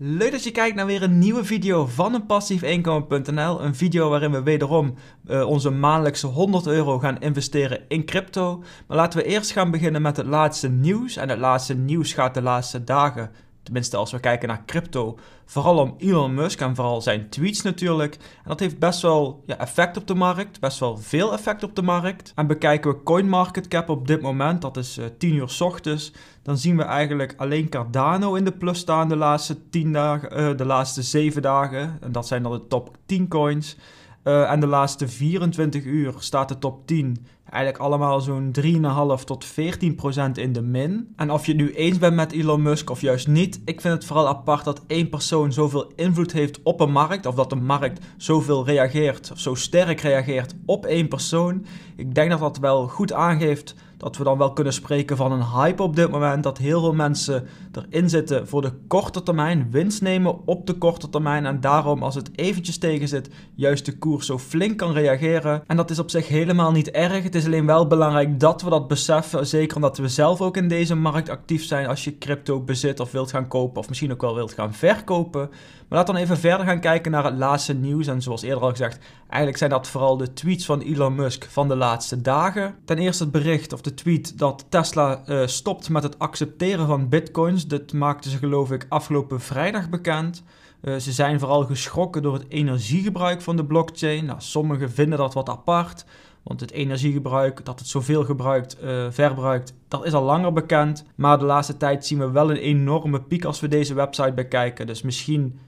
Leuk dat je kijkt naar weer een nieuwe video van een passiefinkomen.nl. Een video waarin we wederom eh, onze maandelijkse 100 euro gaan investeren in crypto. Maar laten we eerst gaan beginnen met het laatste nieuws. En het laatste nieuws gaat de laatste dagen tenminste als we kijken naar crypto, vooral om Elon Musk en vooral zijn tweets natuurlijk. En dat heeft best wel ja, effect op de markt, best wel veel effect op de markt. En bekijken we CoinMarketCap op dit moment, dat is uh, eh, 10 uur s ochtends, dan zien we eigenlijk alleen Cardano in de plus staan de laatste, 10 dagen, eh, de laatste 7 dagen. En dat zijn dan de top 10 coins. Eh, en de laatste 24 uur staat de top 10 Eigenlijk allemaal zo'n 3,5 tot 14 procent in de min. En of je het nu eens bent met Elon Musk of juist niet, ik vind het vooral apart dat één persoon zoveel invloed heeft op een markt. Of dat de markt zoveel reageert, of zo sterk reageert op één persoon. Ik denk dat dat wel goed aangeeft dat we dan wel kunnen spreken van een hype op dit moment. Dat heel veel mensen erin zitten voor de korte termijn, winst nemen op de korte termijn. En daarom, als het eventjes tegen zit, juist de koers zo flink kan reageren. En dat is op zich helemaal niet erg. Het is alleen wel belangrijk dat we dat beseffen. Zeker omdat we zelf ook in deze markt actief zijn. Als je crypto bezit of wilt gaan kopen, of misschien ook wel wilt gaan verkopen. Maar laten we dan even verder gaan kijken naar het laatste nieuws. En zoals eerder al gezegd, eigenlijk zijn dat vooral de tweets van Elon Musk van de laatste dagen. Ten eerste het bericht of de de tweet dat Tesla eh, stopt met het accepteren van bitcoins. dat maakten ze geloof ik afgelopen vrijdag bekend. Eh, ze zijn vooral geschrokken door het energiegebruik van de blockchain. Nou, sommigen vinden dat wat apart, want het energiegebruik, dat het zoveel gebruikt, eh, verbruikt, dat is al langer bekend. Maar de laatste tijd zien we wel een enorme piek als we deze website bekijken. Dus misschien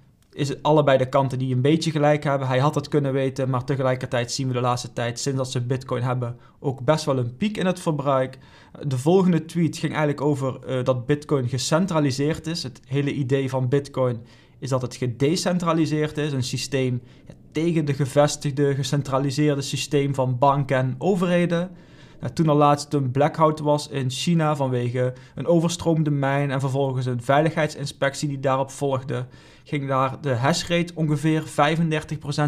is het allebei de kanten die een beetje gelijk hebben. Hij had het kunnen weten, maar tegelijkertijd zien we de laatste tijd, sinds dat ze Bitcoin hebben, ook best wel een piek in het verbruik. De volgende tweet ging eigenlijk over eh, dat Bitcoin gecentraliseerd is. Het hele idee van Bitcoin is dat het gedecentraliseerd is, een systeem tegen de gevestigde, gecentraliseerde systeem van banken en overheden. toen er laatst een blackout was in China vanwege een overstroomde mijn en vervolgens een veiligheidsinspectie die daarop volgde, ging daar de hash rate ongeveer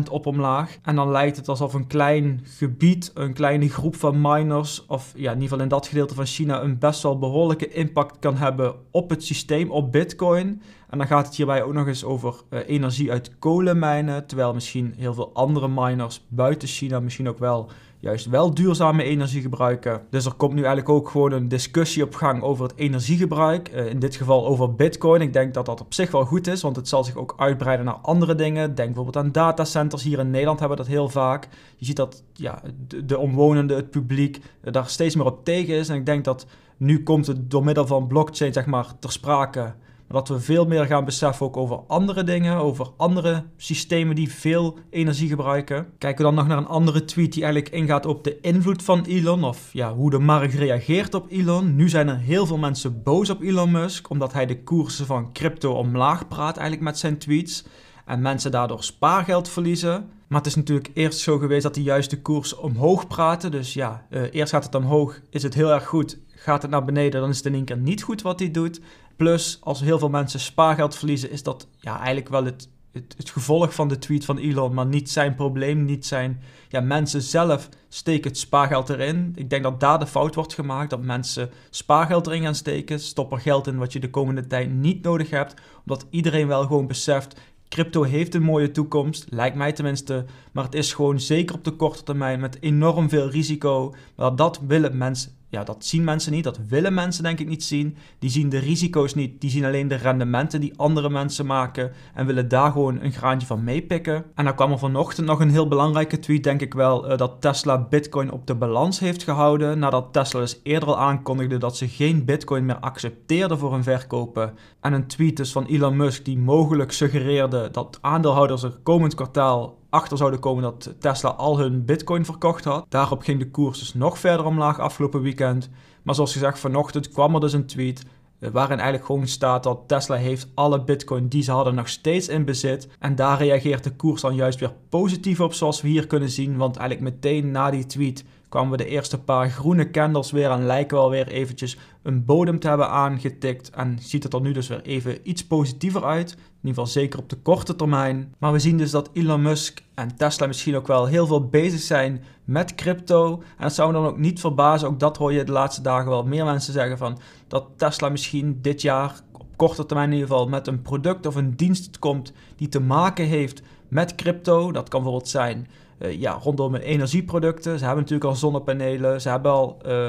35% op omlaag. En dan lijkt het alsof een klein gebied, een kleine groep van miners, of ja, in ieder geval in dat gedeelte van China, een best wel behoorlijke impact kan hebben op het systeem, op Bitcoin. En dan gaat het hierbij ook nog eens over eh, energie uit kolenmijnen, terwijl misschien heel veel andere miners buiten China misschien ook wel juist wel duurzame energie gebruiken. Dus er komt nu eigenlijk ook gewoon een discussie op gang over het energiegebruik. Eh, in dit geval over Bitcoin. Ik denk dat dat op zich wel goed is, want het zal zich ook uitbreiden naar andere dingen. Denk bijvoorbeeld aan datacenters. Hier in Nederland hebben we dat heel vaak. Je ziet dat ja, de, omwonenden, het publiek, eh, daar steeds meer op tegen is. En ik denk dat nu komt het door middel van blockchain zeg maar, ter sprake wat dat we veel meer gaan beseffen ook over andere dingen, over andere systemen die veel energie gebruiken. Kijken we dan nog naar een andere tweet die eigenlijk ingaat op de invloed van Elon of ja, hoe de markt reageert op Elon. Nu zijn er heel veel mensen boos op Elon Musk omdat hij de koersen van crypto omlaag praat eigenlijk met zijn tweets. En mensen daardoor spaargeld verliezen. Maar het is natuurlijk eerst zo geweest dat hij juist de koers omhoog praten. Dus ja, eh, eerst gaat het omhoog, is het heel erg goed. Gaat het naar beneden, dan is het in één keer niet goed wat hij doet. Plus, als heel veel mensen spaargeld verliezen, is dat ja, eigenlijk wel het, het, het, gevolg van de tweet van Elon, maar niet zijn probleem, niet zijn... Ja, mensen zelf steken het spaargeld erin. Ik denk dat daar de fout wordt gemaakt, dat mensen spaargeld erin gaan steken, stop er geld in wat je de komende tijd niet nodig hebt, omdat iedereen wel gewoon beseft, crypto heeft een mooie toekomst, lijkt mij tenminste, maar het is gewoon zeker op de korte termijn met enorm veel risico, maar dat willen mensen ja, dat zien mensen niet, dat willen mensen denk ik niet zien. Die zien de risico's niet, die zien alleen de rendementen die andere mensen maken en willen daar gewoon een graantje van meepikken. En dan kwam er vanochtend nog een heel belangrijke tweet, denk ik wel, eh, dat Tesla Bitcoin op de balans heeft gehouden. Nadat Tesla dus eerder al aankondigde dat ze geen Bitcoin meer accepteerden voor hun verkopen. En een tweet dus van Elon Musk die mogelijk suggereerde dat aandeelhouders er komend kwartaal achter zouden komen dat Tesla al hun bitcoin verkocht had. Daarop ging de koers dus nog verder omlaag afgelopen weekend. Maar zoals gezegd, vanochtend kwam er dus een tweet eh, waarin eigenlijk gewoon staat dat Tesla heeft alle bitcoin die ze hadden nog steeds in bezit. En daar reageert de koers dan juist weer positief op zoals we hier kunnen zien, want eigenlijk meteen na die tweet kwamen we de eerste paar groene candles weer en lijken wel weer eventjes een bodem te hebben aangetikt. En ziet het er nu dus weer even iets positiever uit. In ieder geval zeker op de korte termijn. Maar we zien dus dat Elon Musk en Tesla misschien ook wel heel veel bezig zijn met crypto. En het zou dan ook niet verbazen, ook dat hoor je de laatste dagen wel meer mensen zeggen van dat Tesla misschien dit jaar op korte termijn in ieder geval met een product of een dienst komt die te maken heeft met crypto. Dat kan bijvoorbeeld zijn eh, ja, rondom energieproducten. Ze hebben natuurlijk al zonnepanelen. Ze hebben al eh,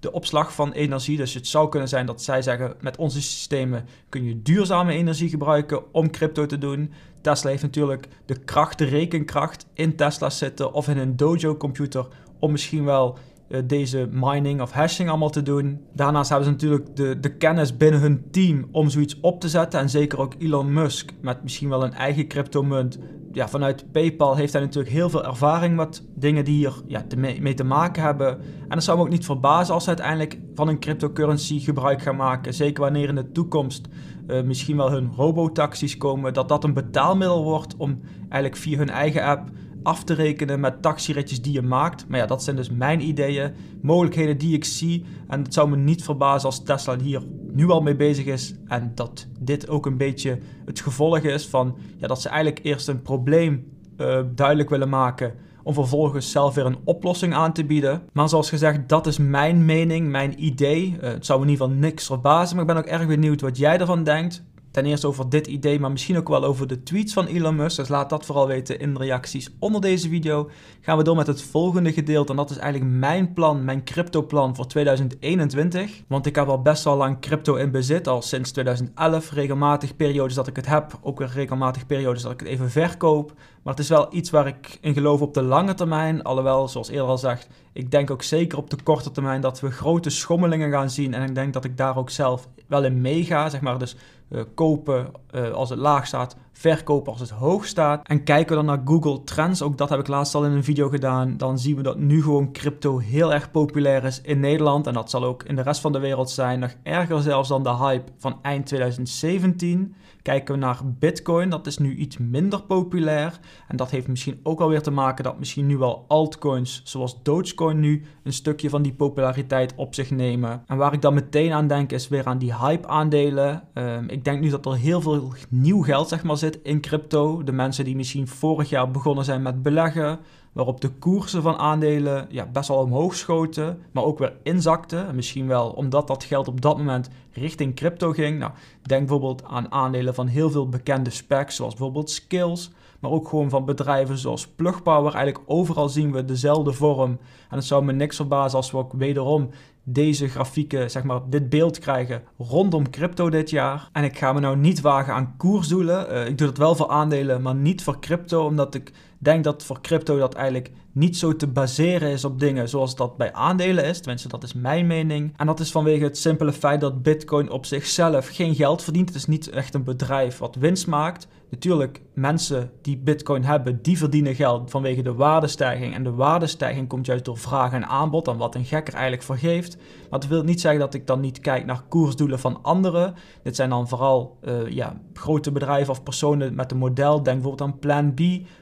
de opslag van energie. Dus het zou kunnen zijn dat zij zeggen: met onze systemen kun je duurzame energie gebruiken om crypto te doen. Tesla heeft natuurlijk de kracht, de rekenkracht in Tesla zitten of in een Dojo-computer om misschien wel eh, deze mining of hashing allemaal te doen. Daarnaast hebben ze natuurlijk de, de kennis binnen hun team om zoiets op te zetten. En zeker ook Elon Musk met misschien wel een eigen cryptomunt ja, vanuit PayPal heeft hij natuurlijk heel veel ervaring met dingen die hier ja, te mee, te maken hebben. En dat zou me ook niet verbazen als ze uiteindelijk van een cryptocurrency gebruik gaan maken. Zeker wanneer in de toekomst eh, misschien wel hun robotaxis komen, dat dat een betaalmiddel wordt om eigenlijk via hun eigen app af te rekenen met taxiritjes die je maakt. Maar ja, dat zijn dus mijn ideeën, mogelijkheden die ik zie. En het zou me niet verbazen als Tesla hier nu al mee bezig is en dat dit ook een beetje het gevolg is van ja, dat ze eigenlijk eerst een probleem eh, duidelijk willen maken om vervolgens zelf weer een oplossing aan te bieden. Maar zoals gezegd, dat is mijn mening, mijn idee. Eh, het zou in ieder geval niks verbazen, maar ik ben ook erg benieuwd wat jij ervan denkt. Ten eerste over dit idee, maar misschien ook wel over de tweets van Elon Musk. Dus laat dat vooral weten in de reacties onder deze video. Gaan we door met het volgende gedeelte. En dat is eigenlijk mijn plan, mijn crypto-plan voor 2021. Want ik heb al best wel lang crypto in bezit, al sinds 2011. Regelmatig periodes dat ik het heb, ook weer regelmatig periodes dat ik het even verkoop. Maar het is wel iets waar ik in geloof op de lange termijn. Alhoewel, zoals eerder al zegt, ik denk ook zeker op de korte termijn dat we grote schommelingen gaan zien. En ik denk dat ik daar ook zelf wel in meega. Zeg maar. Dus eh, kopen eh, als het laag staat, verkopen als het hoog staat. En kijken we dan naar Google Trends, ook dat heb ik laatst al in een video gedaan, dan zien we dat nu gewoon crypto heel erg populair is in Nederland. En dat zal ook in de rest van de wereld zijn. Nog erger zelfs dan de hype van eind 2017. Kijken we naar Bitcoin, dat is nu iets minder populair. En dat heeft misschien ook alweer te maken dat misschien nu wel altcoins zoals Dogecoin nu een stukje van die populariteit op zich nemen. En waar ik dan meteen aan denk is weer aan die hype aandelen. Ehm, ik denk nu dat er heel veel nieuw geld zeg maar zit in crypto. De mensen die misschien vorig jaar begonnen zijn met beleggen, waarop de koersen van aandelen ja, best wel omhoog schoten, maar ook weer inzakten. Misschien wel omdat dat geld op dat moment richting crypto ging. Nou, denk bijvoorbeeld aan aandelen van heel veel bekende specs, zoals bijvoorbeeld Skills, maar ook gewoon van bedrijven zoals Plug Power. Eigenlijk overal zien we dezelfde vorm. En het zou me niks verbazen als we ook wederom deze grafieken, zeg maar, dit beeld krijgen rondom crypto dit jaar. En ik ga me nou niet wagen aan koersdoelen. Eh, ik doe dat wel voor aandelen, maar niet voor crypto, omdat ik denk dat voor crypto dat eigenlijk niet zo te baseren is op dingen zoals dat bij aandelen is. Tenminste, dat is mijn mening. En dat is vanwege het simpele feit dat Bitcoin op zichzelf geen geld verdient. Het is niet echt een bedrijf wat winst maakt. Natuurlijk, mensen die Bitcoin hebben, die verdienen geld vanwege de waardestijging. En de waardestijging komt juist door vraag en aanbod, aan wat een gekker eigenlijk vergeeft. Maar dat wil niet zeggen dat ik dan niet kijk naar koersdoelen van anderen. Dit zijn dan vooral eh, ja, grote bedrijven of personen met een model. Denk bijvoorbeeld aan Plan B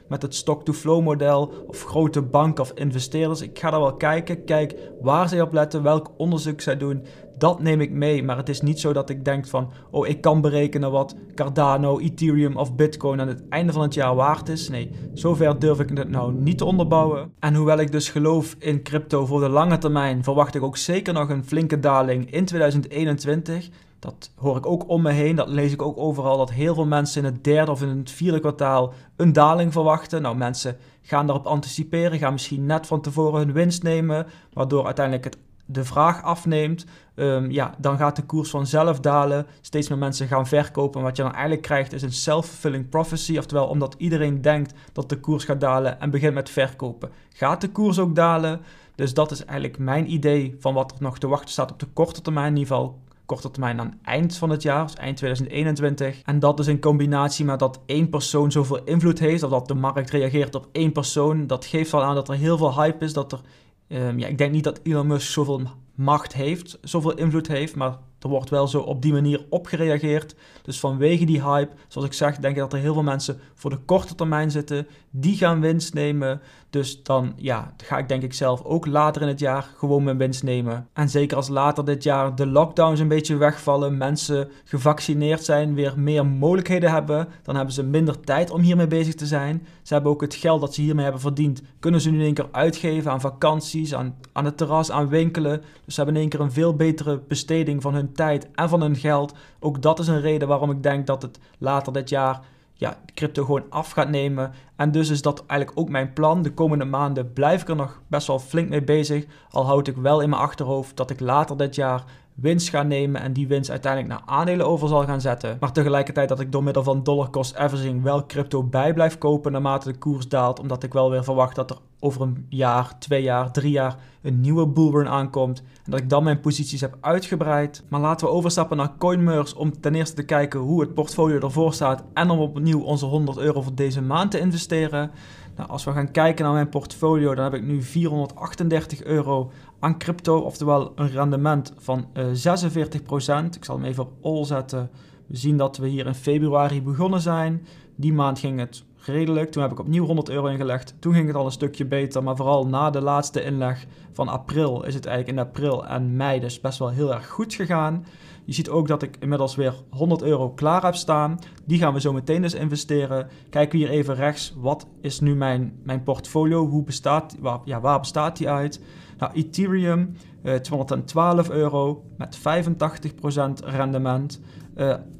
met het stock-to-flow model of grote bank of investeerders. Ik ga daar wel kijken. Kijk waar zij op letten, welk onderzoek zij doen. Dat neem ik mee. Maar het is niet zo dat ik denk van, oh, ik kan berekenen wat Cardano, Ethereum of Bitcoin aan het einde van het jaar waard is. Nee, zover durf ik het nou niet te onderbouwen. En hoewel ik dus geloof in crypto voor de lange termijn, verwacht ik ook zeker nog een flinke daling in 2021. Dat hoor ik ook om me heen, dat lees ik ook overal, dat heel veel mensen in het derde of in het vierde kwartaal een daling verwachten. Nou, mensen gaan daarop anticiperen, gaan misschien net van tevoren hun winst nemen, waardoor uiteindelijk het, de vraag afneemt. Ehm, ja, dan gaat de koers vanzelf dalen, steeds meer mensen gaan verkopen. En wat je dan eigenlijk krijgt is een self-fulfilling prophecy, oftewel omdat iedereen denkt dat de koers gaat dalen en begint met verkopen. Gaat de koers ook dalen? Dus dat is eigenlijk mijn idee van wat er nog te wachten staat op de korte termijn in ieder geval korte termijn aan eind van het jaar, dus eind 2021. En dat dus in combinatie met dat één persoon zoveel invloed heeft, of dat de markt reageert op één persoon, dat geeft al aan dat er heel veel hype is. Dat er, ehm, ja, ik denk niet dat Elon Musk zoveel macht heeft, zoveel invloed heeft, maar er wordt wel zo op die manier op gereageerd. Dus vanwege die hype, zoals ik zeg, denk ik dat er heel veel mensen voor de korte termijn zitten. Die gaan winst nemen. Dus dan ja, ga ik denk ik zelf ook later in het jaar gewoon mijn winst nemen. En zeker als later dit jaar de lockdowns een beetje wegvallen, mensen gevaccineerd zijn, weer meer mogelijkheden hebben, dan hebben ze minder tijd om hiermee bezig te zijn. Ze hebben ook het geld dat ze hiermee hebben verdiend, kunnen ze nu in één keer uitgeven aan vakanties, aan, aan het terras, aan winkelen. Dus ze hebben in één keer een veel betere besteding van hun tijd en van hun geld. Ook dat is een reden waarom ik denk dat het later dit jaar ja, crypto gewoon af gaat nemen. En dus is dat eigenlijk ook mijn plan. De komende maanden blijf ik er nog best wel flink mee bezig. Al houd ik wel in mijn achterhoofd dat ik later dit jaar winst gaan nemen en die winst uiteindelijk naar aandelen over zal gaan zetten. Maar tegelijkertijd dat ik door middel van dollar cost averaging wel crypto bij blijf kopen naarmate de koers daalt, omdat ik wel weer verwacht dat er over een jaar, twee jaar, drie jaar een nieuwe bullrun aankomt en dat ik dan mijn posities heb uitgebreid. Maar laten we overstappen naar CoinMers om ten eerste te kijken hoe het portfolio ervoor staat en om opnieuw onze 100 euro voor deze maand te investeren. Nou, als we gaan kijken naar mijn portfolio, dan heb ik nu 438 euro aan crypto, oftewel een rendement van uh, eh, 46%. Ik zal hem even op all zetten. We zien dat we hier in februari begonnen zijn. Die maand ging het redelijk. Toen heb ik opnieuw 100 euro ingelegd. Toen ging het al een stukje beter. Maar vooral na de laatste inleg van april is het eigenlijk in april en mei dus best wel heel erg goed gegaan. Je ziet ook dat ik inmiddels weer 100 euro klaar heb staan. Die gaan we zo meteen dus investeren. Kijken we hier even rechts. Wat is nu mijn, mijn portfolio? Hoe bestaat, waar, ja, waar bestaat die uit? Nou, Ethereum, 212 eh, euro met 85% rendement.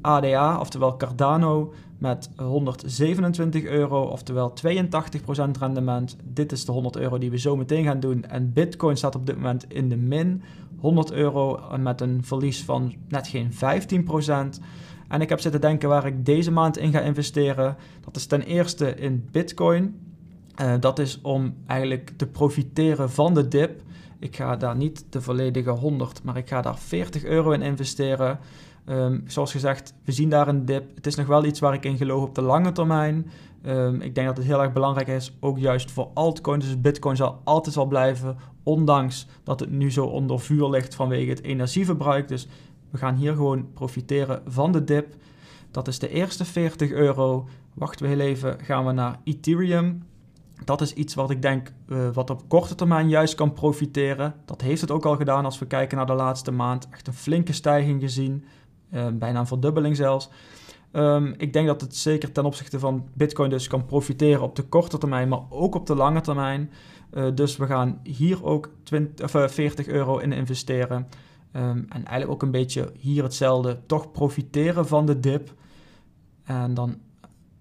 ADA, eh, oftewel Cardano, met 127 euro, oftewel 82% rendement. Dit is de 100 euro die we zo meteen gaan doen. En Bitcoin staat op dit moment in de min. 100 euro met een verlies van net geen 15%. En ik heb zitten denken waar ik deze maand in ga investeren. Dat is ten eerste in Bitcoin. Eh, dat is om eigenlijk te profiteren van de dip. Ik ga daar niet de volledige 100, maar ik ga daar 40 euro in investeren. Ehm, zoals gezegd, we zien daar een dip. Het is nog wel iets waar ik in geloof op de lange termijn. Ehm, ik denk dat het heel erg belangrijk is, ook juist voor altcoins. Dus Bitcoin zal altijd wel blijven, ondanks dat het nu zo onder vuur ligt vanwege het energieverbruik. Dus we gaan hier gewoon profiteren van de dip. Dat is de eerste 40 euro. Wachten we heel even, gaan we naar Ethereum dat is iets wat ik denk eh, wat op korte termijn juist kan profiteren. Dat heeft het ook al gedaan als we kijken naar de laatste maand. Echt een flinke stijging gezien, eh, bijna een verdubbeling zelfs. Ehm, ik denk dat het zeker ten opzichte van Bitcoin dus kan profiteren op de korte termijn, maar ook op de lange termijn. Eh, dus we gaan hier ook 20, of, 40 euro in investeren. Ehm, en eigenlijk ook een beetje hier hetzelfde, toch profiteren van de dip. En dan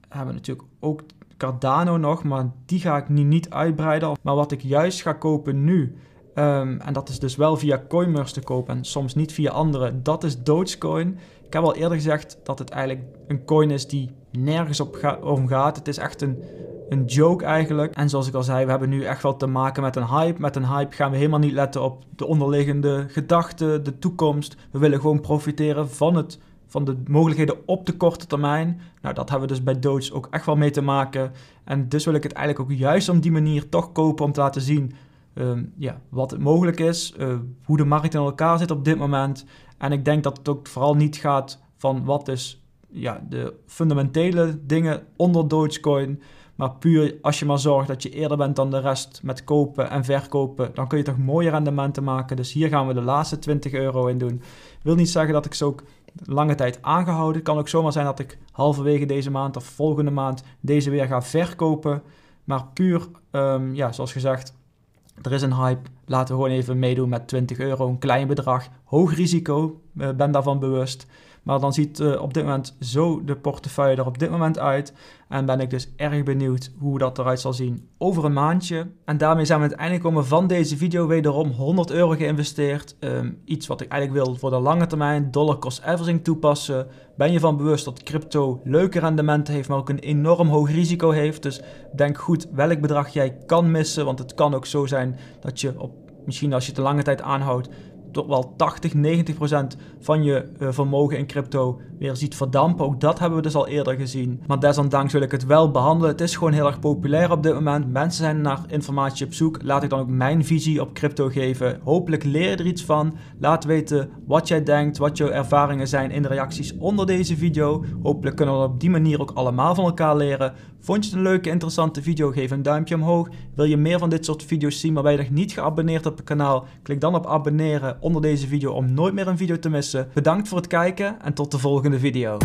hebben we natuurlijk ook Cardano nog, maar die ga ik nu niet uitbreiden. Maar wat ik juist ga kopen nu, ehm, en dat is dus wel via CoinMers te kopen en soms niet via andere, dat is Dogecoin. Ik heb al eerder gezegd dat het eigenlijk een coin is die nergens op ga om gaat. Het is echt een, een joke eigenlijk. En zoals ik al zei, we hebben nu echt wel te maken met een hype. Met een hype gaan we helemaal niet letten op de onderliggende gedachten, de toekomst. We willen gewoon profiteren van het van de mogelijkheden op de korte termijn. Nou, dat hebben we dus bij Doge ook echt wel mee te maken. En dus wil ik het eigenlijk ook juist om die manier toch kopen om te laten zien ehm, ja, wat het mogelijk is, eh, hoe de markt in elkaar zit op dit moment. En ik denk dat het ook vooral niet gaat van wat is ja, de fundamentele dingen onder Dogecoin. Maar puur als je maar zorgt dat je eerder bent dan de rest met kopen en verkopen, dan kun je toch mooie rendementen maken. Dus hier gaan we de laatste 20 euro in doen. Wil niet zeggen dat ik ze ook lange tijd aangehouden. Het kan ook zomaar zijn dat ik halverwege deze maand of volgende maand deze weer ga verkopen. Maar puur, ehm, ja, zoals gezegd, er is een hype. Laten we gewoon even meedoen met 20 euro, een klein bedrag, hoog risico, eh, ben daarvan bewust. Maar dan ziet eh, op dit moment zo de portefeuille er op dit moment uit. En ben ik dus erg benieuwd hoe dat eruit zal zien over een maandje. En daarmee zijn we het einde komen van deze video. Wederom 100 euro geïnvesteerd. Ehm, iets wat ik eigenlijk wil voor de lange termijn. Dollar cost averaging toepassen. Ben je van bewust dat crypto leuke rendementen heeft, maar ook een enorm hoog risico heeft. Dus denk goed welk bedrag jij kan missen. Want het kan ook zo zijn dat je op, misschien als je te lange tijd aanhoudt, tot wel 80, 90 procent van je eh, vermogen in crypto weer ziet verdampen. Ook dat hebben we dus al eerder gezien. Maar desondanks wil ik het wel behandelen. Het is gewoon heel erg populair op dit moment. Mensen zijn naar informatie op zoek. Laat ik dan ook mijn visie op crypto geven. Hopelijk leer je er iets van. Laat weten wat jij denkt, wat jouw ervaringen zijn in de reacties onder deze video. Hopelijk kunnen we op die manier ook allemaal van elkaar leren. Vond je het een leuke, interessante video? Geef een duimpje omhoog. Wil je meer van dit soort video's zien, maar ben je nog niet geabonneerd op het kanaal? Klik dan op abonneren onder deze video om nooit meer een video te missen. Bedankt voor het kijken en tot de volgende video.